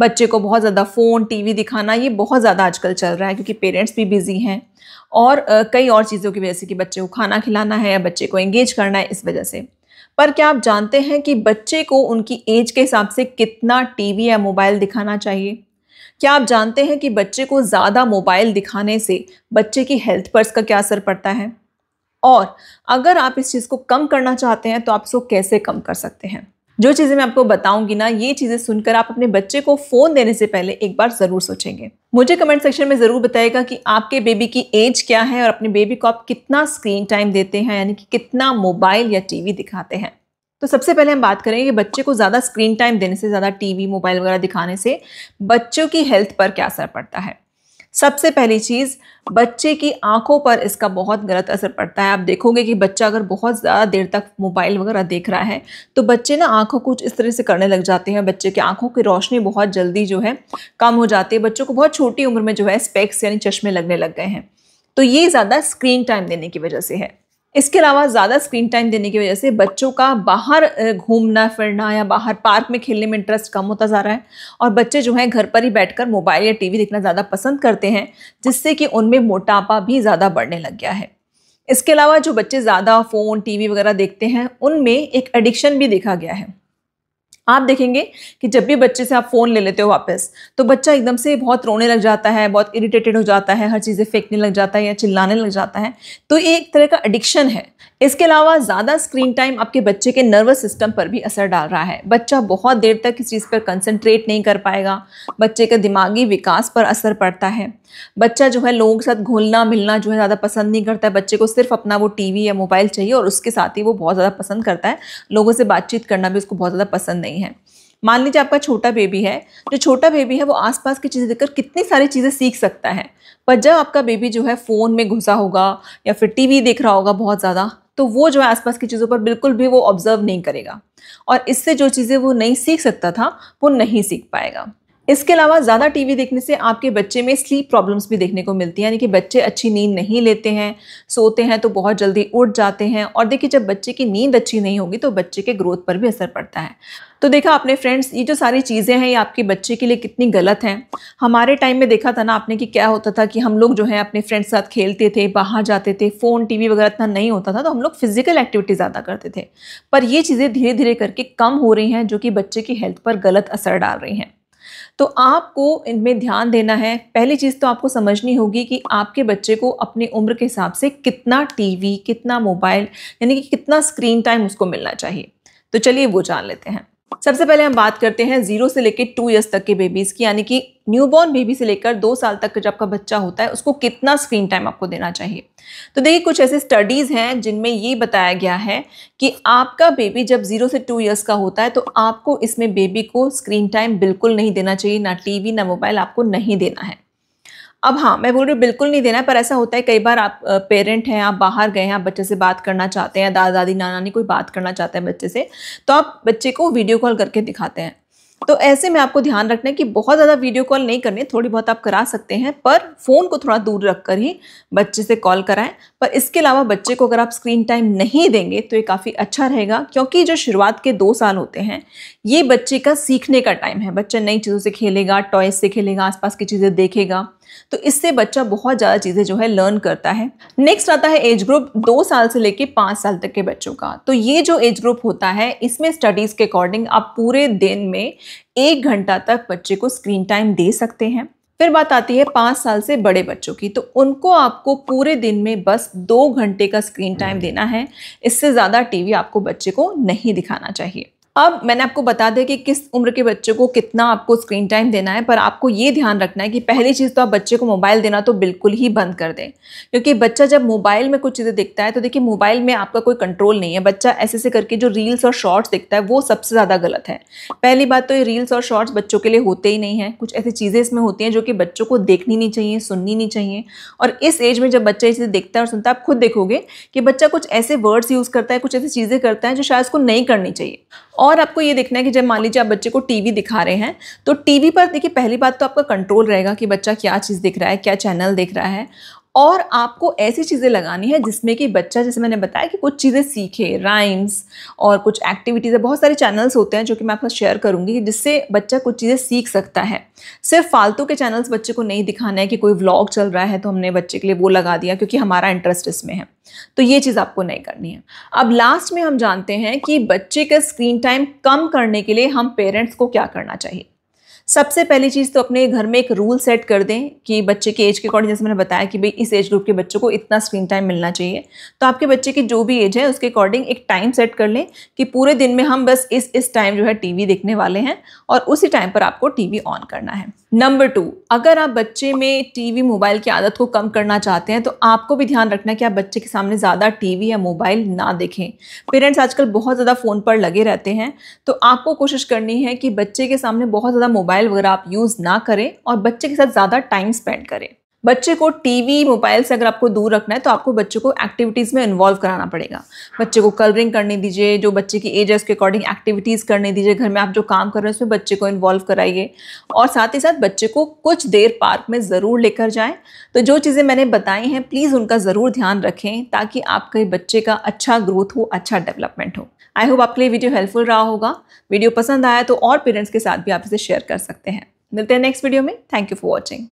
बच्चे को बहुत ज़्यादा फ़ोन टीवी दिखाना ये बहुत ज़्यादा आजकल चल रहा है क्योंकि पेरेंट्स भी बिज़ी हैं और कई और चीज़ों की वजह से कि बच्चे को खाना खिलाना है या बच्चे को एंगेज करना है इस वजह से पर क्या आप जानते हैं कि बच्चे को उनकी एज के हिसाब से कितना टीवी या मोबाइल दिखाना चाहिए क्या आप जानते हैं कि बच्चे को ज़्यादा मोबाइल दिखाने से बच्चे की हेल्थ पर इसका क्या असर पड़ता है और अगर आप इस चीज़ को कम करना चाहते हैं तो आप इसको कैसे कम कर सकते हैं जो चीज़ें मैं आपको बताऊंगी ना ये चीज़ें सुनकर आप अपने बच्चे को फ़ोन देने से पहले एक बार ज़रूर सोचेंगे मुझे कमेंट सेक्शन में ज़रूर बताएगा कि आपके बेबी की एज क्या है और अपने बेबी को आप कितना स्क्रीन टाइम देते हैं यानी कि कितना मोबाइल या टीवी दिखाते हैं तो सबसे पहले हम बात करेंगे कि बच्चे को ज़्यादा स्क्रीन टाइम देने से ज़्यादा टीवी मोबाइल वगैरह दिखाने से बच्चों की हेल्थ पर क्या असर पड़ता है सबसे पहली चीज़ बच्चे की आंखों पर इसका बहुत गलत असर पड़ता है आप देखोगे कि बच्चा अगर बहुत ज़्यादा देर तक मोबाइल वगैरह देख रहा है तो बच्चे ना आंखों कुछ इस तरह से करने लग जाते हैं बच्चे की आंखों की रोशनी बहुत जल्दी जो है कम हो जाती है बच्चों को बहुत छोटी उम्र में जो है स्पेक्स यानी चश्मे लगने लग गए हैं तो ये ज़्यादा स्क्रीन टाइम देने की वजह से है इसके अलावा ज़्यादा स्क्रीन टाइम देने की वजह से बच्चों का बाहर घूमना फिरना या बाहर पार्क में खेलने में इंटरेस्ट कम होता जा रहा है और बच्चे जो हैं घर पर ही बैठकर मोबाइल या टीवी देखना ज़्यादा पसंद करते हैं जिससे कि उनमें मोटापा भी ज़्यादा बढ़ने लग गया है इसके अलावा जो बच्चे ज़्यादा फ़ोन टीवी वगैरह देखते हैं उनमें एक एडिक्शन भी देखा गया है आप देखेंगे कि जब भी बच्चे से आप फ़ोन ले लेते हो वापस तो बच्चा एकदम से बहुत रोने लग जाता है बहुत इरिटेटेड हो जाता है हर चीज़ें फेंकने लग जाता है या चिल्लाने लग जाता है तो ये एक तरह का एडिक्शन है इसके अलावा ज़्यादा स्क्रीन टाइम आपके बच्चे के नर्वस सिस्टम पर भी असर डाल रहा है बच्चा बहुत देर तक इस चीज़ पर कंसंट्रेट नहीं कर पाएगा बच्चे का दिमागी विकास पर असर पड़ता है बच्चा जो है लोगों के साथ घुलना मिलना जो है ज़्यादा पसंद नहीं करता है बच्चे को सिर्फ अपना वो टी या मोबाइल चाहिए और उसके साथ ही वो बहुत ज़्यादा पसंद करता है लोगों से बातचीत करना भी उसको बहुत ज़्यादा पसंद नहीं है मान लीजिए आपका छोटा बेबी है जो छोटा बेबी है वो आसपास की चीज़ें देखकर कितनी सारी चीज़ें सीख सकता है पर जब आपका बेबी जो है फ़ोन में घुसा होगा या फिर टीवी देख रहा होगा बहुत ज़्यादा तो वो जो है आसपास की चीज़ों पर बिल्कुल भी वो ऑब्जर्व नहीं करेगा और इससे जो चीज़ें वो नहीं सीख सकता था वो नहीं सीख पाएगा इसके अलावा ज़्यादा टीवी देखने से आपके बच्चे में स्लीप प्रॉब्लम्स भी देखने को मिलती हैं यानी कि बच्चे अच्छी नींद नहीं लेते हैं सोते हैं तो बहुत जल्दी उठ जाते हैं और देखिए जब बच्चे की नींद अच्छी नहीं होगी तो बच्चे के ग्रोथ पर भी असर पड़ता है तो देखा आपने फ्रेंड्स ये जो सारी चीज़ें हैं ये आपके बच्चे के लिए कितनी गलत हैं हमारे टाइम में देखा था ना आपने कि क्या होता था कि हम लोग जो है अपने फ्रेंड्स साथ खेलते थे बाहर जाते थे फ़ोन टीवी वगैरह इतना नहीं होता था तो हम लोग फिजिकल एक्टिविटी ज़्यादा करते थे पर ये चीज़ें धीरे धीरे करके कम हो रही हैं जो कि बच्चे की हेल्थ पर गलत असर डाल रही हैं तो आपको इनमें ध्यान देना है पहली चीज़ तो आपको समझनी होगी कि आपके बच्चे को अपनी उम्र के हिसाब से कितना टीवी कितना मोबाइल यानी कि कितना स्क्रीन टाइम उसको मिलना चाहिए तो चलिए वो जान लेते हैं सबसे पहले हम बात करते हैं जीरो से लेकर टू ईयर्स तक के बेबीज़ की यानी कि न्यूबॉर्न बेबी से लेकर दो साल तक का आपका बच्चा होता है उसको कितना स्क्रीन टाइम आपको देना चाहिए तो देखिए कुछ ऐसे स्टडीज़ हैं जिनमें ये बताया गया है कि आपका बेबी जब जीरो से टू ईयर्स का होता है तो आपको इसमें बेबी को स्क्रीन टाइम बिल्कुल नहीं देना चाहिए ना टी ना मोबाइल आपको नहीं देना है अब हाँ मैं बोल रही हूँ बिल्कुल नहीं देना पर ऐसा होता है कई बार आप पेरेंट हैं आप बाहर गए हैं आप बच्चे से बात करना चाहते हैं दादा दादी नाना नानी कोई बात करना चाहते हैं बच्चे से तो आप बच्चे को वीडियो कॉल करके दिखाते हैं तो ऐसे में आपको ध्यान रखना है कि बहुत ज़्यादा वीडियो कॉल नहीं करनी थोड़ी बहुत आप करा सकते हैं पर फ़ोन को थोड़ा दूर रख कर ही बच्चे से कॉल कराएं पर इसके अलावा बच्चे को अगर आप स्क्रीन टाइम नहीं देंगे तो ये काफ़ी अच्छा रहेगा क्योंकि जो शुरुआत के दो साल होते हैं ये बच्चे का सीखने का टाइम है बच्चा नई चीज़ों से खेलेगा टॉयज से खेलेगा आसपास की चीज़ें देखेगा तो इससे बच्चा बहुत ज़्यादा चीज़ें जो है लर्न करता है नेक्स्ट आता है एज ग्रुप दो साल से लेकर पाँच साल तक के बच्चों का तो ये जो एज ग्रुप होता है इसमें स्टडीज़ के अकॉर्डिंग आप पूरे दिन में एक घंटा तक बच्चे को स्क्रीन टाइम दे सकते हैं फिर बात आती है पाँच साल से बड़े बच्चों की तो उनको आपको पूरे दिन में बस दो घंटे का स्क्रीन टाइम देना है इससे ज़्यादा टीवी आपको बच्चे को नहीं दिखाना चाहिए अब मैंने आपको बता दिया कि किस उम्र के बच्चे को कितना आपको स्क्रीन टाइम देना है पर आपको ये ध्यान रखना है कि पहली चीज़ तो आप बच्चे को मोबाइल देना तो बिल्कुल ही बंद कर दें क्योंकि बच्चा जब मोबाइल में कुछ चीज़ें देखता है तो देखिए मोबाइल में आपका कोई कंट्रोल नहीं है बच्चा ऐसे ऐसे करके जो रील्स और शॉर्ट्स देखता है वो सबसे ज़्यादा गलत है पहली बात तो ये रील्स और शॉर्ट्स बच्चों के लिए होते ही नहीं हैं कुछ ऐसी चीज़ें इसमें होती हैं जो कि बच्चों को देखनी नहीं चाहिए सुननी नहीं चाहिए और इस एज में जब बच्चा ये चीज़ें देखता है और सुनता है आप खुद देखोगे कि बच्चा कुछ ऐसे वर्ड्स यूज़ करता है कुछ ऐसी चीज़ें करता है जो शायद उसको नहीं करनी चाहिए और आपको ये देखना है कि जब मान लीजिए आप बच्चे को टीवी दिखा रहे हैं तो टीवी पर देखिए पहली बात तो आपका कंट्रोल रहेगा कि बच्चा क्या चीज़ दिख रहा है क्या चैनल दिख रहा है और आपको ऐसी चीज़ें लगानी है जिसमें कि बच्चा जैसे मैंने बताया कि कुछ चीज़ें सीखे राइम्स और कुछ एक्टिविटीज़ है बहुत सारे चैनल्स होते हैं जो कि मैं आपको शेयर करूँगी जिससे बच्चा कुछ चीज़ें सीख सकता है सिर्फ फालतू के चैनल्स बच्चे को नहीं दिखाना है कि कोई व्लॉग चल रहा है तो हमने बच्चे के लिए वो लगा दिया क्योंकि हमारा इंटरेस्ट इसमें है तो ये चीज़ आपको नहीं करनी है अब लास्ट में हम जानते हैं कि बच्चे का स्क्रीन टाइम कम करने के लिए हम पेरेंट्स को क्या करना चाहिए सबसे पहली चीज़ तो अपने घर में एक रूल सेट कर दें कि बच्चे के एज के अकॉर्डिंग जैसे मैंने बताया कि भाई इस एज ग्रुप के बच्चों को इतना स्क्रीन टाइम मिलना चाहिए तो आपके बच्चे की जो भी एज है उसके अकॉर्डिंग एक टाइम सेट कर लें कि पूरे दिन में हम बस इस इस टाइम जो है टीवी देखने वाले हैं और उसी टाइम पर आपको टीवी ऑन करना है नंबर टू अगर आप बच्चे में टीवी मोबाइल की आदत को कम करना चाहते हैं तो आपको भी ध्यान रखना कि आप बच्चे के सामने ज़्यादा टीवी या मोबाइल ना देखें पेरेंट्स आजकल बहुत ज़्यादा फ़ोन पर लगे रहते हैं तो आपको कोशिश करनी है कि बच्चे के सामने बहुत ज़्यादा मोबाइल मोबाइल वगैरह आप यूज़ ना करें और बच्चे के साथ ज़्यादा टाइम स्पेंड करें बच्चे को टीवी मोबाइल से अगर आपको दूर रखना है तो आपको बच्चे को एक्टिविटीज़ में इन्वॉल्व कराना पड़ेगा बच्चे को कलरिंग करने दीजिए जो बच्चे की एज है उसके अकॉर्डिंग एक्टिविटीज़ करने दीजिए घर में आप जो काम कर रहे हैं उसमें बच्चे को इन्वॉल्व कराइए और साथ ही साथ बच्चे को कुछ देर पार्क में ज़रूर लेकर जाएँ तो जो चीज़ें मैंने बताई हैं प्लीज़ उनका ज़रूर ध्यान रखें ताकि आपके बच्चे का अच्छा ग्रोथ हो अच्छा डेवलपमेंट हो आई होप आपके लिए वीडियो हेल्पफुल रहा होगा वीडियो पसंद आया तो और पेरेंट्स के साथ भी आप इसे शेयर कर सकते हैं मिलते हैं नेक्स्ट वीडियो में थैंक यू फॉर वॉचिंग